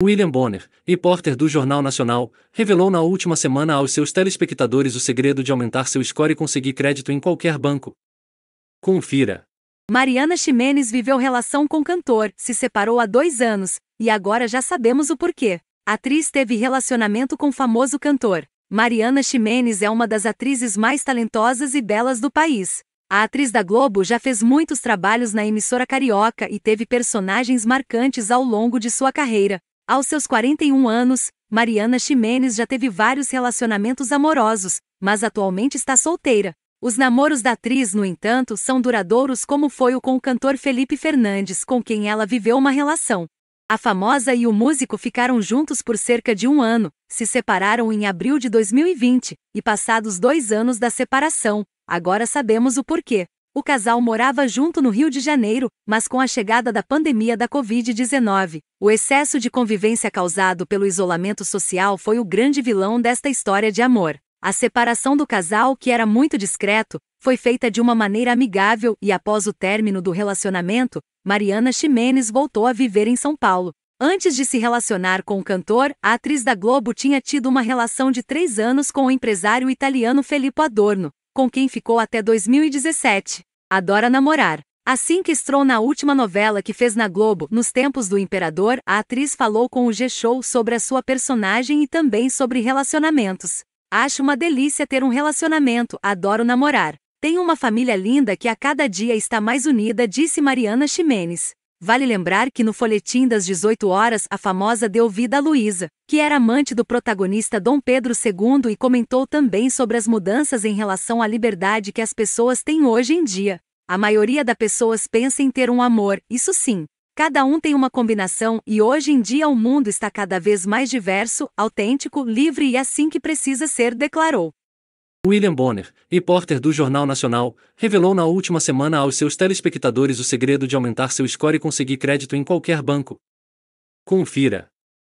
William Bonner, repórter do Jornal Nacional, revelou na última semana aos seus telespectadores o segredo de aumentar seu score e conseguir crédito em qualquer banco. Confira. Mariana Ximenes viveu relação com cantor, se separou há dois anos, e agora já sabemos o porquê. A atriz teve relacionamento com famoso cantor. Mariana Ximenes é uma das atrizes mais talentosas e belas do país. A atriz da Globo já fez muitos trabalhos na emissora carioca e teve personagens marcantes ao longo de sua carreira, aos seus 41 anos, Mariana Ximenes já teve vários relacionamentos amorosos, mas atualmente está solteira. Os namoros da atriz, no entanto, são duradouros, como foi o com o cantor Felipe Fernandes, com quem ela viveu uma relação. A famosa e o músico ficaram juntos por cerca de um ano, se separaram em abril de 2020, e passados dois anos da separação, agora sabemos o porquê. O casal morava junto no Rio de Janeiro, mas com a chegada da pandemia da Covid-19, o excesso de convivência causado pelo isolamento social foi o grande vilão desta história de amor. A separação do casal, que era muito discreto, foi feita de uma maneira amigável e após o término do relacionamento, Mariana Ximenes voltou a viver em São Paulo. Antes de se relacionar com o cantor, a atriz da Globo tinha tido uma relação de três anos com o empresário italiano Filippo Adorno, com quem ficou até 2017. Adora namorar. Assim que estrou na última novela que fez na Globo, Nos Tempos do Imperador, a atriz falou com o G-Show sobre a sua personagem e também sobre relacionamentos. Acho uma delícia ter um relacionamento, adoro namorar. Tenho uma família linda que a cada dia está mais unida, disse Mariana Ximenes. Vale lembrar que no folhetim das 18 horas a famosa deu vida a Luísa, que era amante do protagonista Dom Pedro II e comentou também sobre as mudanças em relação à liberdade que as pessoas têm hoje em dia. A maioria das pessoas pensa em ter um amor, isso sim. Cada um tem uma combinação e hoje em dia o mundo está cada vez mais diverso, autêntico, livre e é assim que precisa ser, declarou. William Bonner, repórter do Jornal Nacional, revelou na última semana aos seus telespectadores o segredo de aumentar seu score e conseguir crédito em qualquer banco. Confira.